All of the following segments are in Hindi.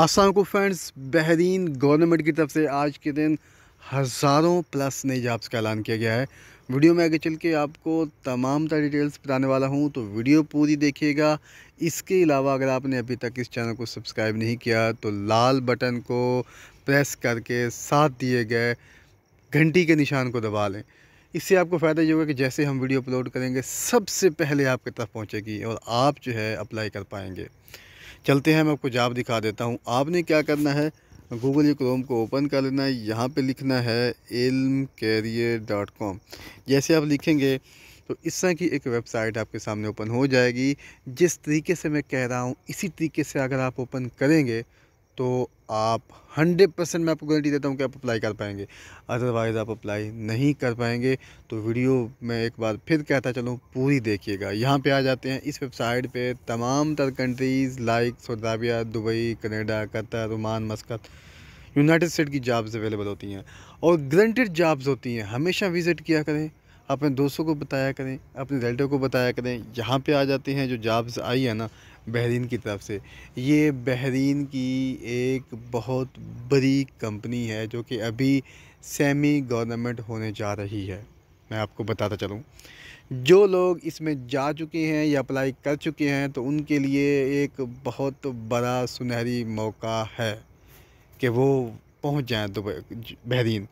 असलम फ्रेंड्स बहरीन गवर्नमेंट की तरफ से आज के दिन हज़ारों प्लस नई जॉब्स का ऐलान किया गया है वीडियो में आगे चल के आपको तमाम तरह डिटेल्स बताने वाला हूं तो वीडियो पूरी देखिएगा इसके अलावा अगर आपने अभी तक इस चैनल को सब्सक्राइब नहीं किया तो लाल बटन को प्रेस करके साथ दिए गए घंटी के निशान को दबा लें इससे आपको फ़ायदा ये होगा कि जैसे हम वीडियो अपलोड करेंगे सबसे पहले आपके तरफ पहुँचेगी और आप जो है अप्लाई कर पाएंगे चलते हैं मैं आपको जाप दिखा देता हूँ आपने क्या करना है गूगल या क्रोम को ओपन कर लेना है यहाँ पे लिखना है इल्म कैरियर डॉट कॉम जैसे आप लिखेंगे तो इस तरह की एक वेबसाइट आपके सामने ओपन हो जाएगी जिस तरीके से मैं कह रहा हूँ इसी तरीके से अगर आप ओपन करेंगे तो आप 100 परसेंट मैं आपको गारंटी देता हूँ कि आप अप्लाई कर पाएंगे अदरवाइज़ आप अप्लाई नहीं कर पाएंगे तो वीडियो में एक बार फिर कहता चलूँ पूरी देखिएगा यहाँ पे आ जाते हैं इस वेबसाइट पे तमाम तर countries like Saudi Arabia Dubai Canada Qatar Oman Muscat United State की जॉब्स अवेलेबल होती हैं और ग्रंटेड जॉब्स होती हैं हमेशा विज़िट किया करें अपने दोस्तों को बताया करें अपने रिलेटिव को बताया करें यहाँ पे आ जाते हैं जो जॉब्स आई है ना बहरीन की तरफ से ये बहरीन की एक बहुत बड़ी कंपनी है जो कि अभी सेमी गवर्नमेंट होने जा रही है मैं आपको बताता चलूँ जो लोग इसमें जा चुके हैं या अप्लाई कर चुके हैं तो उनके लिए एक बहुत बड़ा सुनहरी मौका है कि वो पहुंच जाएं दुबई बहरीन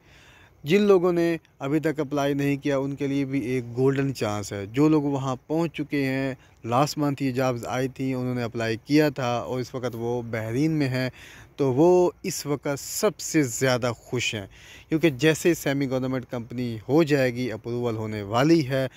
जिन लोगों ने अभी तक अप्लाई नहीं किया उनके लिए भी एक गोल्डन चांस है जो लोग वहाँ पहुँच चुके हैं लास्ट मंथ ये जॉब्स आई थी उन्होंने अप्लाई किया था और इस वक्त वो बहरीन में हैं तो वो इस वक्त सबसे ज़्यादा खुश हैं क्योंकि जैसे सेमी गवर्नमेंट कंपनी हो जाएगी अप्रूवल होने वाली है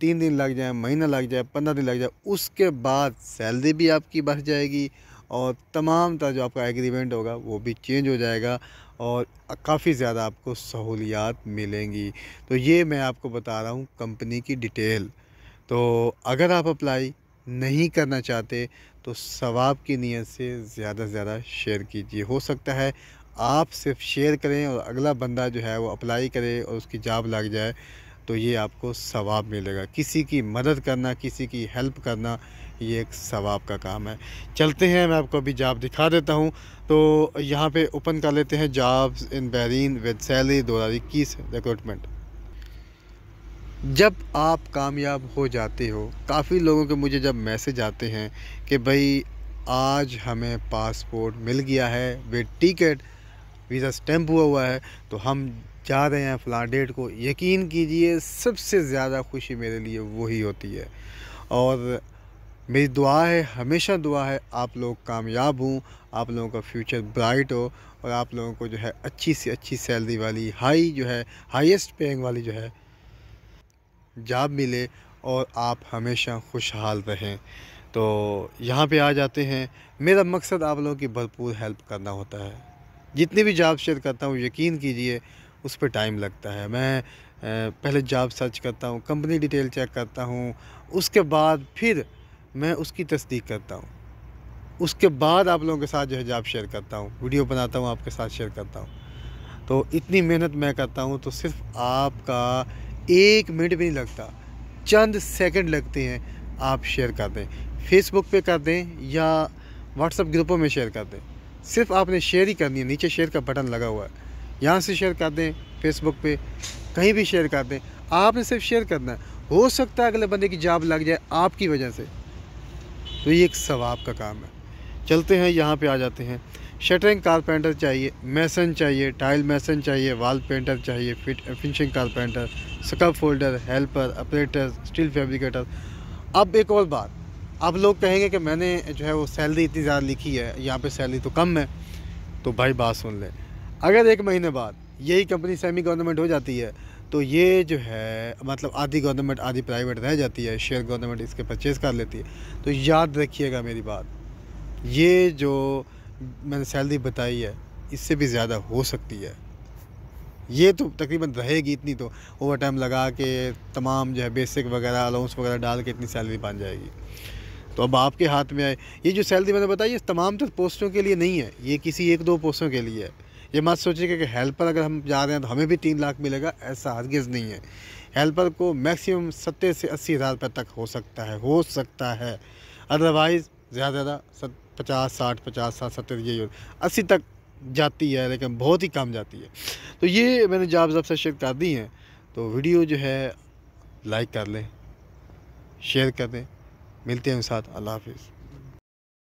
तीन दिन लग जाए महीना लग जाए पंद्रह दिन लग जाए उसके बाद सैलरी भी आपकी बढ़ जाएगी और तमाम तरह जो आपका एग्रीमेंट होगा वो भी चेंज हो जाएगा और काफ़ी ज़्यादा आपको सहूलियात मिलेंगी तो ये मैं आपको बता रहा हूँ कंपनी की डिटेल तो अगर आप अप्लाई नहीं करना चाहते तो सवाब की नीयत से ज़्यादा से ज़्यादा शेयर कीजिए हो सकता है आप सिर्फ शेयर करें और अगला बंदा जो है वो अप्लाई करे और उसकी जॉब लग जाए तो ये आपको सवाब मिलेगा किसी की मदद करना किसी की हेल्प करना ये एक सवाब का काम है चलते हैं मैं आपको अभी जाप दिखा देता हूँ तो यहाँ पे ओपन कर लेते हैं jobs in Bahrain with salary दो हज़ार इक्कीस रिक्रूटमेंट जब आप कामयाब हो जाते हो काफ़ी लोगों के मुझे जब मैसेज आते हैं कि भाई आज हमें पासपोर्ट मिल गया है विद टिकट वीज़ा स्टैम्प हुआ हुआ है तो हम चाह रहे हैं फ़लाँ डेट को यकीन कीजिए सबसे ज़्यादा खुशी मेरे लिए वही होती है और मेरी दुआ है हमेशा दुआ है आप लोग कामयाब हों आप लोगों का फ्यूचर ब्राइट हो और आप लोगों को जो है अच्छी से अच्छी सैलरी वाली हाई जो है हाईएस्ट पेइंग वाली जो है जॉब मिले और आप हमेशा खुशहाल रहें तो यहाँ पे आ जाते हैं मेरा मकसद आप लोगों की भरपूर हेल्प करना होता है जितनी भी जॉब शेयर करता हूँ यकीन कीजिए उस पर टाइम लगता है मैं पहले जॉब सर्च करता हूँ कंपनी डिटेल चेक करता हूँ उसके बाद फिर मैं उसकी तस्दीक करता हूँ उसके बाद आप लोगों के साथ जो है जॉब शेयर करता हूँ वीडियो बनाता हूँ आपके साथ शेयर करता हूँ तो इतनी मेहनत मैं करता हूँ तो सिर्फ आपका एक मिनट भी नहीं लगता चंद सेकंड लगते हैं आप शेयर कर दें फेसबुक पे कर दें या व्हाट्सअप ग्रुपों में शेयर कर दें सिर्फ आपने शेयर ही करनी है नीचे शेयर का बटन लगा हुआ है यहाँ से शेयर कर दें फेसबुक पे कहीं भी शेयर कर दें आपने सिर्फ शेयर करना है हो सकता है अगले बंदे की जॉब लग जाए आपकी वजह से तो ये एक सवाब का काम है चलते हैं यहाँ पे आ जाते हैं शटरिंग कारपेंटर चाहिए मैसन चाहिए टाइल मैसन चाहिए वाल पेंटर चाहिए fit finishing carpenter scaffolder helper operator steel fabricator अब एक और बात आप लोग कहेंगे कि मैंने जो है वो सैलरी इतनी ज़्यादा लिखी है यहाँ पे सैलरी तो कम है तो भाई बात सुन लें अगर एक महीने बाद यही कंपनी सेमी गवर्नमेंट हो जाती है तो ये जो है मतलब आधी गवर्नमेंट आधी प्राइवेट रह जाती है शेयर गवर्नमेंट इसके परचेज़ कर लेती है तो याद रखिएगा मेरी बात ये जो मैंने सैलरी बताई है इससे भी ज़्यादा हो सकती है ये तो तकरीबन रहेगी इतनी तो ओवर टाइम लगा के तमाम जो है बेसिक वगैरह अलाउंस वगैरह डाल के इतनी सैलरी बन जाएगी तो अब आपके हाथ में आए ये जो सैलरी मैंने बताई ये तमाम तो पोस्टों के लिए नहीं है ये किसी एक दो पोस्टों के लिए है ये मत सोचिएगा कि हेल्पर अगर हम जा रहे हैं तो हमें भी तीन लाख मिलेगा ऐसा हरगिज़ नहीं है हेल्पर को मैक्सिमम सत्तर से अस्सी हज़ार रुपये तक हो सकता है हो सकता है अदरवाइज़ ज़्यादा ज़्यादा सत पचास साठ पचास साठ सत्तर ये अस्सी तक जाती है लेकिन बहुत ही कम जाती है तो ये मैंने जब से शेयर कर दी हैं तो वीडियो जो है लाइक कर लें शेयर कर दें मिलते हैं साथ अल्लाह हाफिज़